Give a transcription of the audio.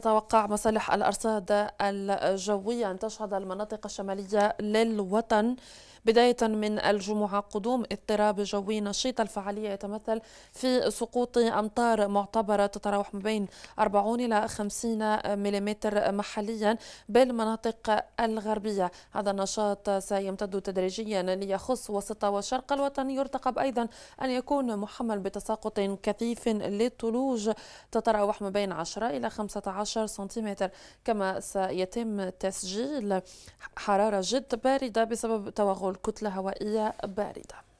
تتوقع مصالح الأرصاد الجوية أن تشهد المناطق الشمالية للوطن بداية من الجمعة قدوم اضطراب جوي نشيط الفعالية يتمثل في سقوط أمطار معتبرة تتراوح ما بين 40 إلى 50 ملم محليا بالمناطق الغربية هذا النشاط سيمتد تدريجيا ليخص وسط وشرق الوطن يرتقب أيضا أن يكون محمل بتساقط كثيف للثلوج تتراوح ما بين 10 إلى 15 عشر سنتيمتر كما سيتم تسجيل حرارة جد باردة بسبب توغل كتلة هوائية باردة